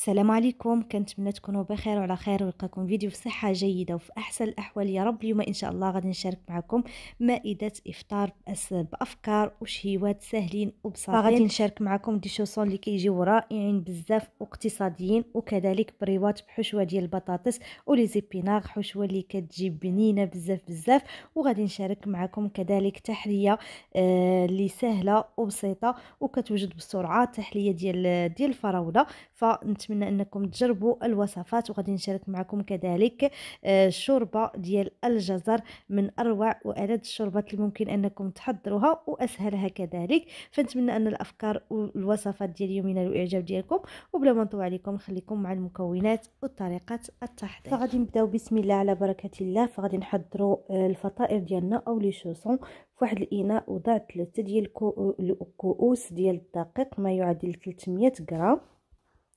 السلام عليكم كنتمنى تكونوا بخير وعلى خير ويلقاكم فيديو في صحه جيده وفي احسن الاحوال يا رب اليوم ان شاء الله غادي نشارك معكم مائده افطار بافكار وشهيوات ساهلين وبسيطين غادي نشارك معكم دي شوسون اللي كيجيو رائعين بزاف واقتصاديين وكذلك بريوات بحشوه ديال البطاطس ولي زيبيناغ حشوه اللي كتجي بنينه بزاف بزاف وغادي نشارك معكم كذلك تحليه آه، اللي آه سهله وبسيطه وكتوجد بسرعه تحليه ديال ديال الفراوله فنتمنى انكم تجربوا الوصفات وغادي نشارك معكم كذلك الشوربه آه، ديال الجزر من اروع والذ الشوربات اللي ممكن انكم تحضروها واسهلها كذلك فنتمنى ان الافكار والوصفات ديال اليوم ينالوا الاعجاب ديالكم وبلا ما نطول عليكم نخليكم مع المكونات وطريقه التحضير فغادي نبداو بسم الله على بركه الله فغادي نحضروا آه، الفطائر ديالنا او لي شوسون فواحد الاناء وضعت ثلاثه ديال آه، الكؤوس ديال الدقيق ما يعادل 300 غرام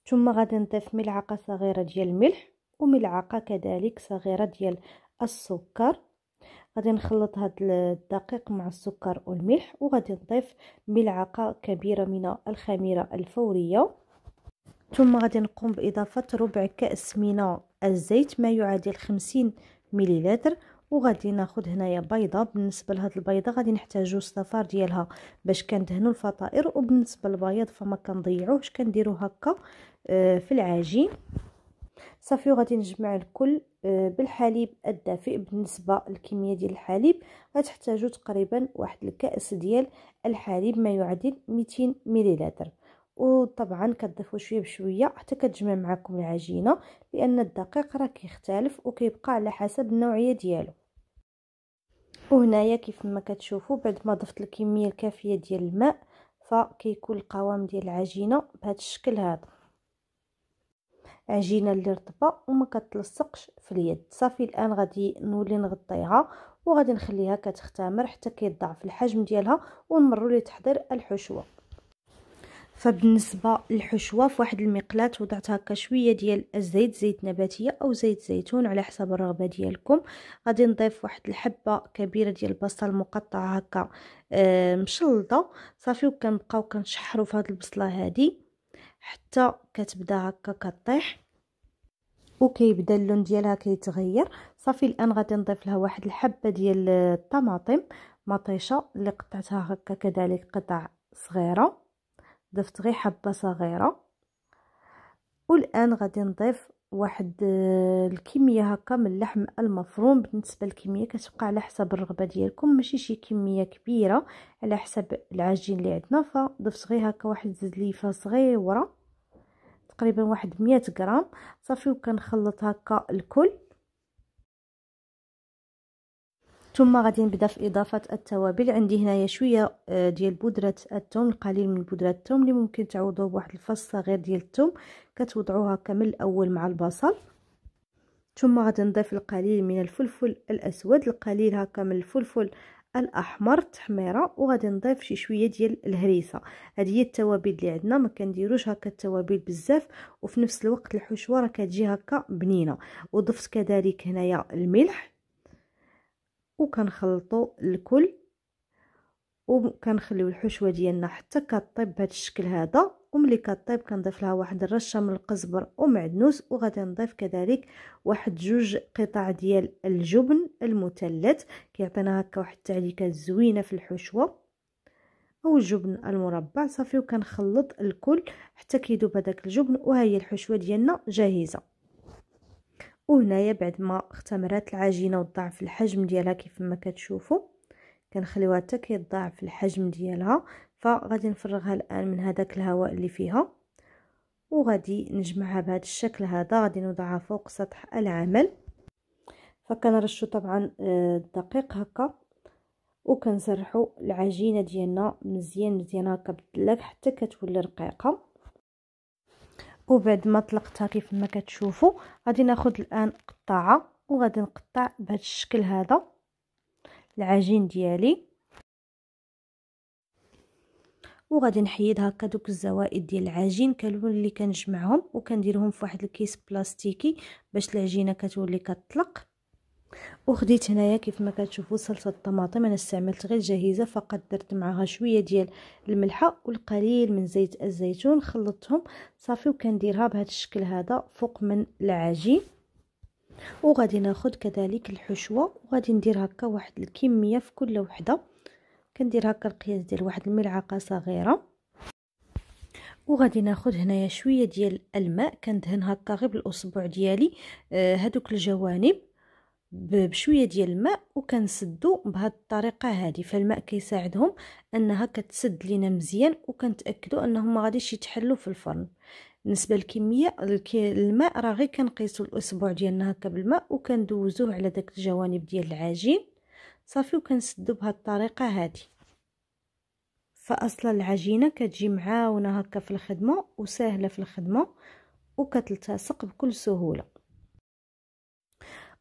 ثم غادي نضيف ملعقه صغيره ديال الملح وملعقه كذلك صغيره ديال السكر غادي نخلط هاد الدقيق مع السكر والملح وغادي نضيف ملعقه كبيره من الخميره الفوريه ثم غادي نقوم باضافه ربع كاس من الزيت ما يعادل 50 مليلتر وغادي ناخذ هنايا بيضه بالنسبه لهاد البيضه غادي نحتاجو الصفار ديالها باش كندهنوا الفطائر وبالنسبه للبياض فما كنضيعوهش كنديرو هكا آه، في العجين صافي وغادي نجمع الكل آه، بالحليب الدافئ بالنسبه للكميه ديال الحليب غتحتاجوا تقريبا واحد الكاس ديال الحليب ما يعادل 200 مليلتر وطبعا كتضيفوا شويه بشويه حتى كتجمع معكم العجينه لان الدقيق راه كيختلف وكيبقى على حسب النوعيه ديالو وهنايا كيف ما كتشوفوا بعد ما ضفت الكميه الكافيه ديال الماء فكيكون القوام ديال العجينه بهذا الشكل هذا عجينه اللي رطبه وما كتلصقش في اليد صافي الان غادي نولي نغطيها وغادي نخليها كتختمر حتى كيضاعف الحجم ديالها ونمروا لتحضير الحشوه فبالنسبه للحشوه فواحد المقلاة وضعت هكا شويه ديال الزيت زيت نباتيه او زيت زيتون على حسب الرغبه ديالكم غادي نضيف واحد الحبه كبيره ديال البصل مقطع هكا آه، مشلضه صافي وكنبقاو كنشحروا في هاد البصله هذه حتى كتبدا هكا كطيح وكيبدا اللون ديالها كيتغير صافي الان غادي نضيف لها واحد الحبه ديال الطماطم مطيشه اللي قطعتها هكا كذلك قطع صغيره ضفت غير حبه صغيره والان غادي نضيف واحد آه، الكميه هكا من اللحم المفروم بالنسبه للكميه كتبقى على حسب الرغبه ديالكم ماشي شي كميه كبيره على حسب العجين اللي عندنا فضفت غير هكا واحد زليفه صغيره تقريبا واحد 100 غرام صافي وكنخلط هكا الكل ثم غادي نبدا في اضافه التوابل عندي هنايا شويه آه، ديال بودره الثوم القليل من بودره الثوم اللي ممكن تعوضوه بواحد الفص صغير ديال الثوم كتوضعوها كامل الاول مع البصل ثم غادي نضيف القليل من الفلفل الاسود القليل هكا من الفلفل الاحمر التحميره وغادي نضيف شي شويه ديال الهريسه هذه هي التوابل اللي عندنا ما كنديروش هكا التوابل بزاف وفي نفس الوقت الحشوه راه كتجي هكا بنينه وضفت كذلك هنايا الملح وكنخلطوا الكل وكنخليو الحشوه ديالنا حتى كطيب بهذا الشكل هذا وملي كطيب كنضيف لها واحد الرشه من القزبر ومعدنوس وغادي نضيف كذلك واحد جوج قطع ديال الجبن المثلث كيعطينا هكا واحد التعليكه زوينه في الحشوه او الجبن المربع صافي وكنخلط الكل حتى كيذوب هذاك الجبن وها هي الحشوه ديالنا جاهزه وهنايا بعد ما اختمرات العجينه وضعف الحجم ديالها كيف ما كتشوفوا كنخليوها حتى كيضاعف الحجم ديالها فغادي نفرغها الان من هذاك الهواء اللي فيها وغادي نجمعها بهذا الشكل هذا غادي نوضعها فوق سطح العمل فكنرشو طبعا آه، الدقيق هكا وكنسرحوا العجينه ديالنا مزيان مزيان هكا بالدلاك حتى كتولي رقيقه وبعد ما طلقتها كيف ما كتشوفوا غادي ناخذ الان قطاعه وغادي نقطع بهذا الشكل هذا العجين ديالي وغادي نحيد هكا دوك الزوائد ديال العجين كالون اللي كنجمعهم وكنديرهم في واحد الكيس بلاستيكي باش العجينه كتولي كتطلق وخديت هنايا كيف ما كتشوفوا صلصه الطماطم انا استعملت غير جاهزه فقط درت معها شويه ديال الملحه والقليل من زيت الزيتون خلطتهم صافي وكنديرها بهذا الشكل هذا فوق من العجين وغادي ناخذ كذلك الحشوه وغادي ندير هكا واحد الكميه في كل وحده كندير هكا القياس ديال واحد الملعقه صغيره وغادي ناخذ هنايا شويه ديال الماء كندهن هكا غير بالاصبع ديالي آه هذوك الجوانب بشويه ديال الماء وكنسدو بهاد الطريقه هادي فالماء كيساعدهم انها كتسد لينا مزيان وكنتاكدوا انهم ما غاديش يتحلوا في الفرن بالنسبه للكميه الماء راه غير كنقيسوا الاسبوع ديالنا هكا بالماء وكندوزوه على داك الجوانب ديال العجين صافي وكنسدو بهاد الطريقه هادي فاصلا العجينه كتجي معاونه هكا في الخدمه وسهله في الخدمه وكتلتصق بكل سهوله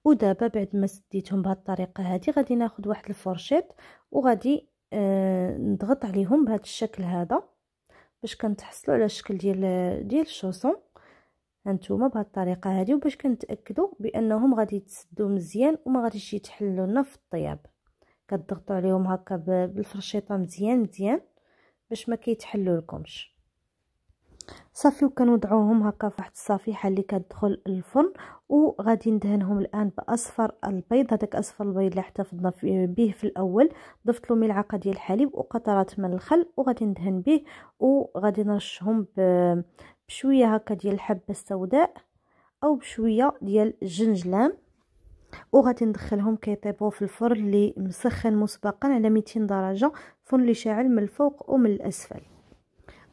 ودابا بعد ما سديتهم بهاد الطريقه هادي غادي ناخد واحد الفرشيط وغادي آه نضغط عليهم بهاد الشكل هذا باش كنتحصلوا على الشكل ديال ديال الشوسون هانتوما بهاد الطريقه هادي وباش كنتاكدوا بانهم غادي يتسدوا مزيان وما غاديش يتحلوا لنا في الطياب كتضغطوا عليهم هكا بالفرشيطه مزيان مزيان باش ما كيتحلوا لكمش صافي وكنوضعوهم هكا فواحد الصفيحه اللي كتدخل الفرن وغادي ندهنهم الان باصفر البيض هذاك اصفر البيض اللي احتفظنا به في الاول ضفت له ملعقه ديال الحليب وقطرات من الخل وغادي ندهن به وغادي نرشهم بشويه هكا ديال الحبه السوداء او بشويه ديال الجنجلان وغادي ندخلهم كيطيبوا في الفرن اللي مسخن مسبقا على 200 درجه فرن اللي شاعل من الفوق ومن الاسفل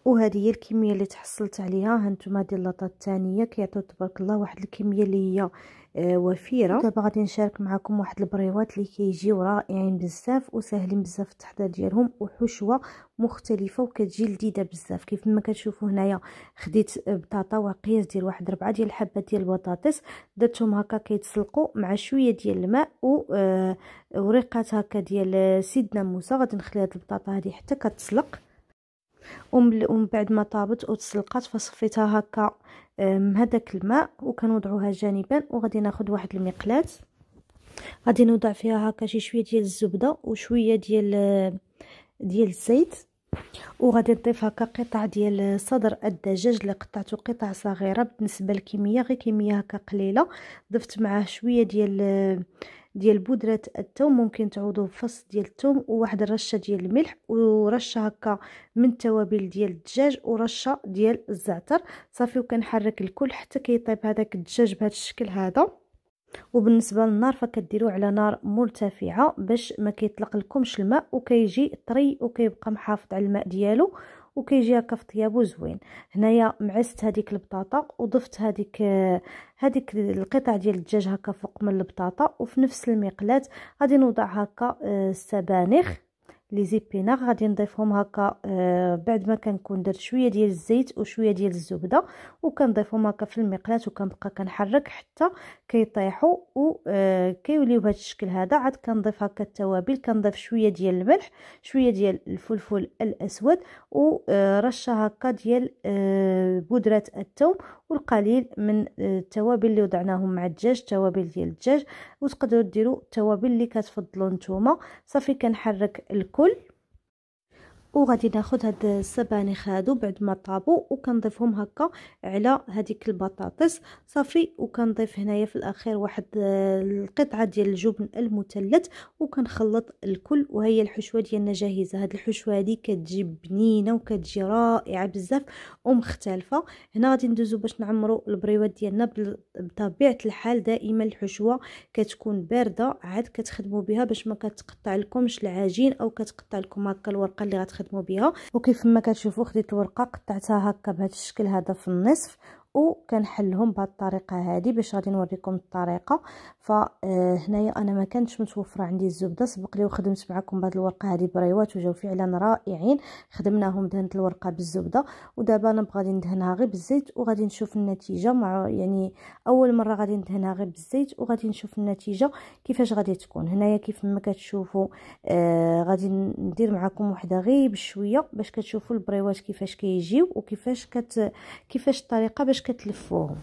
وهذه هي الكميه اللي تحصلت عليها هانتوما ديال لاطا الثانيه كيعطيو تبارك الله واحد الكميه اللي هي آه، وفيره دابا غادي نشارك معكم واحد البريوات اللي كيجيو رائعين بزاف وساهلين بزاف التحضير ديالهم وحشوه مختلفه وكتجي لذيذه بزاف كيف ما كتشوفوا هنايا خديت بطاطا وقياس ديال واحد ربعة ديال الحبات ديال البطاطس درتهم هكا كيتسلقوا مع شويه ديال الماء و آه، وريقات هكا ديال آه، سيدنا موسى غادي نخلي هاد البطاطا هذه حتى كتسلق ومن بعد ما طابت وتسلقات فصفيتها هكا هذاك الماء وكنوضعوها جانبا وغادي ناخذ واحد المقلاة غادي نوضع فيها هكا شي شويه ديال الزبده وشويه ديال ديال الزيت وغادي نضيف هكا قطع ديال صدر الدجاج اللي قطعته قطع صغيره بالنسبه للكميه غير كميه هكا قليله ضفت معاه شويه ديال ديال بودره التوم ممكن تعوضوا بفص ديال التوم وواحد الرشه ديال الملح ورشه هكا من التوابل ديال الدجاج ورشه ديال الزعتر صافي وكنحرك الكل حتى كيطيب هذاك الدجاج بهذا الشكل هذا وبالنسبه للنار فكديرو على نار مرتفعه باش ما كيطلق لكمش الماء وكيجي طري وكيبقى محافظ على الماء ديالو وكيجي هكا في طيابو زوين هنايا معست هذيك البطاطا وضفت هذيك هذيك القطع ديال الدجاج هكا فوق من البطاطا وفي نفس المقلاه غادي نوضع هكا آه، السبانخ لي زيبيناغ غادي نضيفهم هكا آه بعد ما كنكون درت شويه ديال الزيت وشويه ديال الزبده وكنضيفهم هكا في المقلاة وكنبقى كنحرك حتى كيطيحوا وكيوليو آه، بهذا الشكل هذا عاد كنضيف هكا التوابل كنضيف شويه ديال الملح شويه ديال الفلفل الاسود ورشه آه، هكا ديال آه بودره الثوم والقليل من آه، التوابل اللي وضعناهم مع الدجاج توابل ديال الدجاج وتقدروا ديروا التوابل اللي كتفضلوا نتوما صافي كنحرك الكل وغادي ناخذ هاد السبانخ هادو بعد ما طابو وكنضيفهم هكا على هذيك البطاطس صافي وكنضيف هنايا في الاخير واحد آه، القطعه ديال الجبن المثلث وكنخلط الكل وهي الحشوه ديالنا جاهزه هاد الحشوه هادي كتجي بنينه وكتجي رائعه بزاف ومختلفه هنا غادي ندوزو باش نعمرو البريوات ديالنا بطبيعه الحال دائما الحشوه كتكون بارده عاد كتخدموا بها باش ما كتقطع لكمش العجين او كتقطع لكم هكا الورقه اللي غتخدموا كنخدموا بها وكيف ما كتشوفوا خديت الورقه قطعتها هكا بهذا الشكل هذا في النصف وكنحلهم بهذه الطريقه هذه باش غادي نوريكم الطريقه فهنايا آه، انا ما كانتش متوفره عندي الزبده سبق لي وخدمت معكم بهذه الورقه هذه بريوات وجاو فعلا رائعين خدمناهم دهنت الورقه بالزبده ودابا انا غادي ندهنها غير بالزيت وغادي نشوف النتيجه مع يعني اول مره غادي ندهنها غير بالزيت وغادي نشوف النتيجه كيفاش غادي تكون هنايا كيف ما كتشوفوا آه غادي ندير معكم وحده غير بشويه باش كتشوفوا البريوات كيفاش كيجيو وكيفاش كت كيفاش الطريقه باش كتلفوهم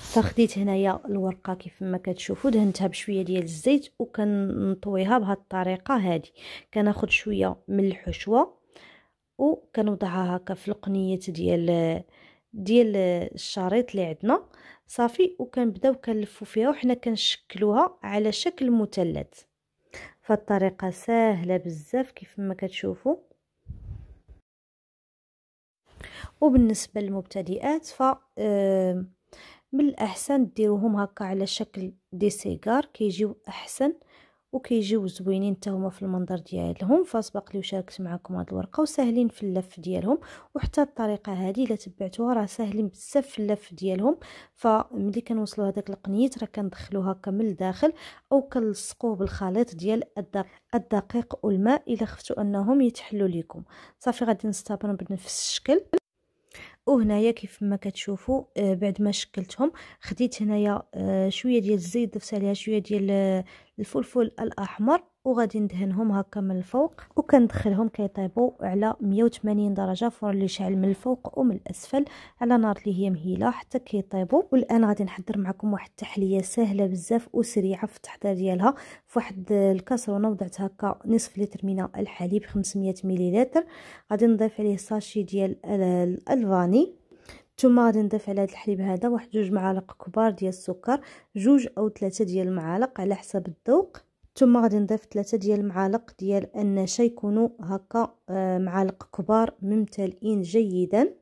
فخديت هنايا الورقه كيف ما كتشوفوا دهنتها بشويه ديال الزيت وكنطويها بهاد الطريقه هذه كناخد شويه من الحشوه وكنوضعها هكا في القنيه ديال ديال الشريط اللي عندنا صافي وكنبداو كنلفو فيها وحنا كنشكلوها على شكل مثلث فالطريقه سهله بزاف كيف ما كتشوفوا وبالنسبة للمبتدئات ف من الأحسن ديروهم هكا على شكل دي سيجار كيجيو أحسن وكيجيو زوينين حتى هما في المنظر ديالهم فسبق لي وشاركت معكم هاد الورقه وساهلين في اللف ديالهم وحتى الطريقه هذه الا تبعتوها راه ساهلين بزاف في اللف ديالهم فملي كنوصلوا هذاك القنيت راه كندخلو هكا من الداخل او كنلصقوه بالخليط ديال الدقيق والماء الا خفتو انهم يتحلوا ليكم صافي غادي نستابرون بنفس الشكل وهنايا كيف ما كتشوفوا آه، بعد ما شكلتهم خديت هنايا آه، شويه ديال الزيت ضفت عليها شويه ديال آه، الفلفل الاحمر وغادي ندهنهم هكا من الفوق وكندخلهم كيطيبوا على 180 درجه فور اللي شعل من الفوق ومن الاسفل على نار اللي هي مهيله حتى كيطيبوا والان غادي نحضر معكم واحد التحليه سهله بزاف وسريعه في التحضير ديالها فواحد الكاسرونه وضعت هكا نصف لتر من الحليب 500 مليلتر غادي نضيف عليه ساشي ديال الفاني ثم غادي نضيف على هذا الحليب هذا واحد جوج معالق كبار ديال السكر جوج او ثلاثه ديال المعالق على حسب الذوق ثم غادي نضيف ثلاثة ديال المعالق ديال النشا يكونوا هكا آه، معالق كبار ممتلئين جيدا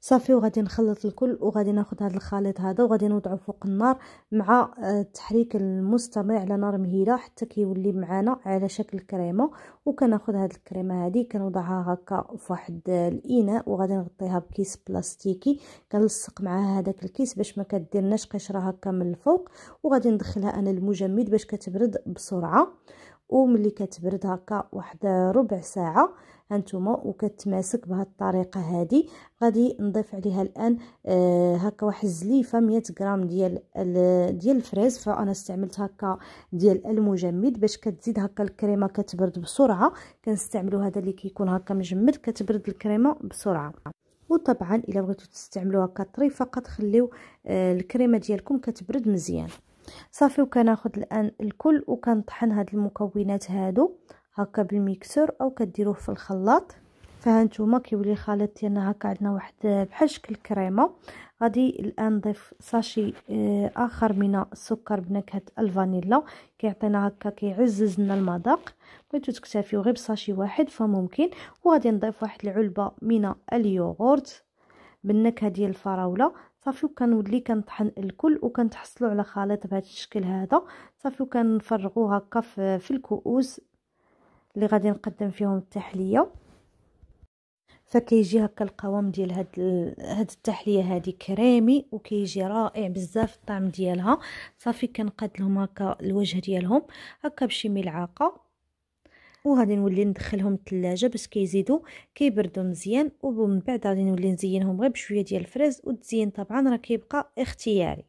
صافي وغادي نخلط الكل وغادي ناخذ هذا الخليط هذا وغادي نوضعه فوق النار مع آه، التحريك المستمر على نار مهيله حتى كيولي معنا على شكل كريمه وكناخذ هذه الكريمه هذه كنوضعها هكا فواحد الاناء وغادي نغطيها بكيس بلاستيكي كنلصق معها هذاك الكيس باش ما كديرناش قشره هكا من الفوق وغادي ندخلها انا المجمد باش كتبرد بسرعه وملي كتبرد هكا واحد ربع ساعه هانتوما وكتماسك بهاد الطريقه هادي غادي نضيف عليها الان آه هكا واحد الزليفه 100 غرام ديال ديال الفريز فانا استعملت هكا ديال المجمد باش كتزيد هكا الكريمه كتبرد بسرعه كنستعملوا هذا اللي كيكون هكا مجمد كتبرد الكريمه بسرعه وطبعا الا بغيتو تستعملوها هكا طري فقط خليو آه الكريمه ديالكم كتبرد مزيان صافي وكناخد الان الكل وكنطحن هاد المكونات هادو هكا بالميكسور او كديروه في الخلاط فها نتوما كيولي الخليط ديالنا هكا عندنا واحد بحال شكل كريمه غادي الان نضيف ساشي آه، اخر من السكر بنكهه الفانيلا كيعطينا هكا كيعزز لنا المذاق بغيتو تكتفيو غير بساشي واحد فممكن وغادي نضيف واحد العلبه من اليوغورت بالنكهه ديال الفراوله صافي وكنولي كنطحن الكل وكنتحصلوا على خليط بهذا الشكل هذا صافي وكنفرغوا هكا في الكؤوس اللي غادي نقدم فيهم التحليه فكيجي هكا القوام ديال هاد ال... هاد التحليه هادي كريمي وكيجي رائع بزاف الطعم ديالها صافي كنقاد لهم هكا الوجه ديالهم هكا بشي ملعقه وغادي نولي ندخلهم الثلاجه باش كيزيدوا كيبردوا مزيان ومن بعد غادي نولي نزينهم غير بشويه ديال الفريز والتزيين طبعا راه كيبقى اختياري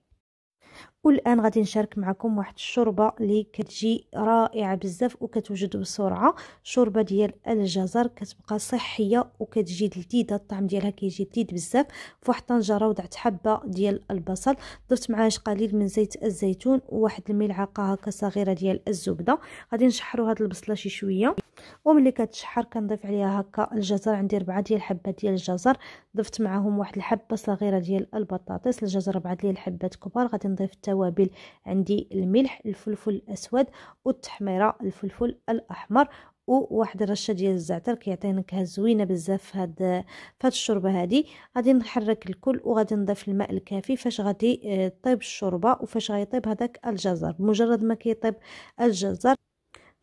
والان غادي نشارك معكم واحد الشوربه اللي كتجي رائعه بزاف وكتوجد بسرعه شوربه ديال الجزر كتبقى صحيه وكتجي لذيذه الطعم ديالها كيجي لذيذ بزاف فواحد الطنجره وضعت حبه ديال البصل درت معاش قليل من زيت الزيتون وواحد الملعقه هكا صغيره ديال الزبده غادي نشحروا هذه البصله شي شويه وملي كتشحر كنضيف عليها هكا الجزر عندي ربعة ديال الحبات ديال الجزر ضفت معاهم واحد الحبه صغيره ديال البطاطس الجزر ربعة ديال الحبات كبار غادي نضيف التوابل عندي الملح الفلفل الاسود والتحميره الفلفل الاحمر وواحد الرشه ديال الزعتر كيعطي نكهه زوينه بزاف فهاد فهاد الشوربه هادي غادي نحرك الكل وغادي نضيف الماء الكافي فاش غادي آه، طيب الشوربه وفاش غيطيب هذاك الجزر بمجرد ما كيطيب الجزر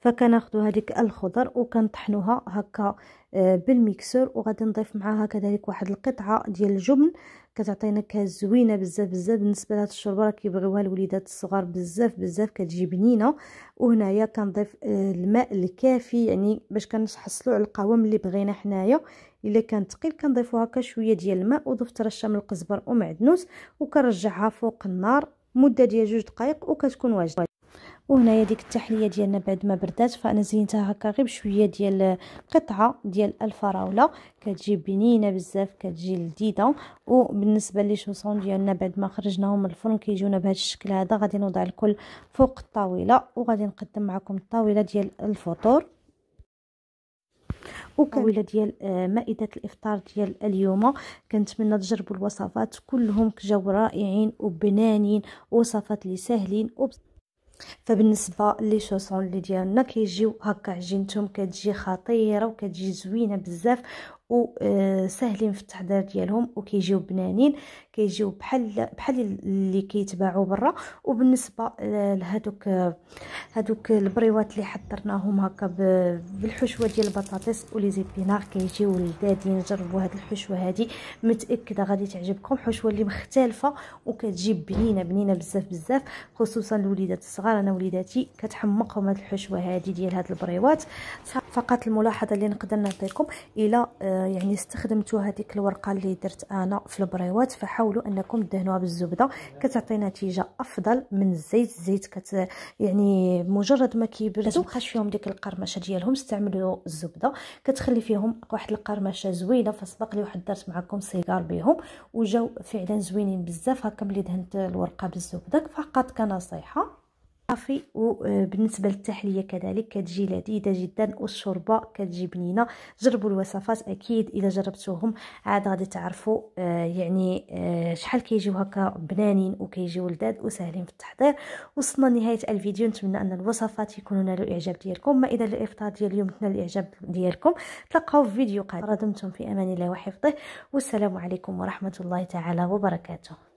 فكناخدو هذيك الخضر وكنطحنوها هكا آه، بالميكسور وغادي نضيف معاها كذلك واحد القطعه ديال الجبن كتعطينا نكهه زوينه بزاف بزاف بالنسبه لهاد الشوربه راه كيبغيوها الوليدات الصغار بزاف بزاف كتجي بنينه وهنايا كنضيف آه، الماء الكافي يعني باش كنحصلوا على القوام اللي بغينا حنايا الا كان ثقيل كنضيفو هكا شويه ديال الماء وضفت رشه من القزبر ومعدنوس وكنرجعها فوق النار مده ديال جوج دقائق وكتكون واجده وهنايا ديك التحليه ديالنا بعد ما بردات فانا زينتها هكا غير بشويه ديال قطعه ديال الفراوله كتجي بنينه بزاف كتجي لذيذه وبالنسبه لي شوسون ديالنا بعد ما خرجناهم من الفرن كيجيونا بهذا الشكل هذا غادي نوضع الكل فوق الطاوله وغادي نقدم معكم الطاوله ديال الفطور وكاوله ديال آه، مائده الافطار ديال اليوم كنتمنى تجربوا الوصفات كلهم كجاو رائعين وبنانين وصفات لي ساهلين وبس فبالنسبه لي شوسون اللي ديالنا كيجيو هكا عجينتهم كتجي خطيره وكتجي زوينه بزاف وسهلين آه، في التحضير ديالهم وكيجيو بنانين كيجيو بحال بحال اللي كيتباعوا برا وبالنسبه لهذوك هذوك البريوات اللي حضرناهم هكا بالحشوه ديال البطاطس ولي زيبينار كيجيو لذادين جربوا هاد الحشوه هادي متاكده غادي تعجبكم حشوه اللي مختلفه وكتجي بنينه بنينه بزاف بزاف خصوصا الوليدات الصغار انا وليداتي كتحمقهم هاد الحشوه هادي ديال هاد البريوات فقط الملاحظه اللي نقدر نعطيكم الا آه، يعني استخدمتوا هذيك الورقه اللي درت انا في البريوات فحاول حاولوا انكم تدهنوها بالزبده كتعطي نتيجه افضل من الزيت الزيت كت يعني مجرد ما كيبردوا مابقاش فيهم ديك القرمشه ديالهم استعملوا الزبده كتخلي فيهم واحد القرمشه زوينه فسبق لي واحد درت معكم سيجار بهم وجاو فعلا زوينين بزاف هكا ملي دهنت الورقه بالزبده فقط كنصيحه صافي وبالنسبه آه، للتحليه كذلك كتجي لذيذه جدا والشوربه كتجي بنينه جربوا الوصفات اكيد الا جربتوهم عاد غادي تعرفوا آه، يعني آه، شحال كيجيو هكا بنانين وكيجيو لذاد وسهلين في التحضير وصلنا لنهايه الفيديو نتمنى ان الوصفات يكونوا نالوا الاعجاب ديالكم ما اذا الافطار ديال اليوم تنال الاعجاب ديالكم تلقاو في فيديو قادم دمتم في امان الله وحفظه والسلام عليكم ورحمه الله تعالى وبركاته